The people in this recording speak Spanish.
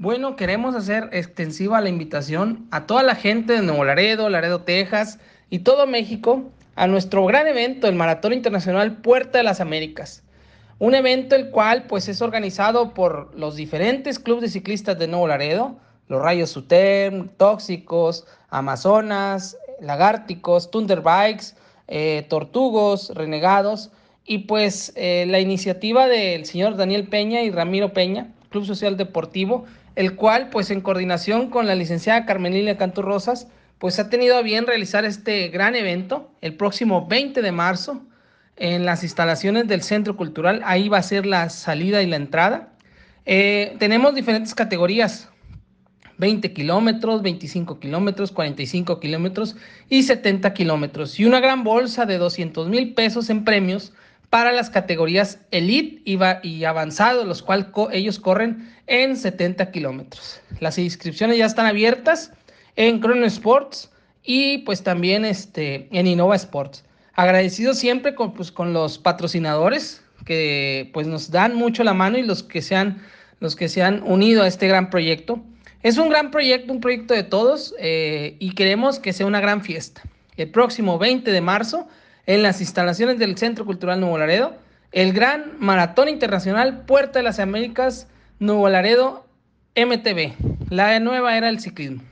Bueno, queremos hacer extensiva la invitación a toda la gente de Nuevo Laredo, Laredo, Texas y todo México a nuestro gran evento, el Maratón Internacional Puerta de las Américas. Un evento el cual pues es organizado por los diferentes clubes de ciclistas de Nuevo Laredo, los Rayos UTEM, Tóxicos, Amazonas, Lagárticos, Thunderbikes, eh, Tortugos, Renegados y pues eh, la iniciativa del señor Daniel Peña y Ramiro Peña Club Social Deportivo, el cual, pues en coordinación con la licenciada Carmelina Cantor Rosas, pues ha tenido a bien realizar este gran evento el próximo 20 de marzo en las instalaciones del Centro Cultural. Ahí va a ser la salida y la entrada. Eh, tenemos diferentes categorías, 20 kilómetros, 25 kilómetros, 45 kilómetros y 70 kilómetros. Y una gran bolsa de 200 mil pesos en premios para las categorías Elite y Avanzado, los cuales ellos corren en 70 kilómetros. Las inscripciones ya están abiertas en Chrono Sports y pues también este, en Innova Sports. Agradecido siempre pues, con, los patrocinadores que pues nos dan mucho la mano y los que se han, los que se han unido a este gran proyecto. Es un gran proyecto, un proyecto de todos eh, y queremos que sea una gran fiesta. El próximo 20 de marzo en las instalaciones del Centro Cultural Nuevo Laredo, el Gran Maratón Internacional Puerta de las Américas Nuevo Laredo MTB, la nueva era del ciclismo.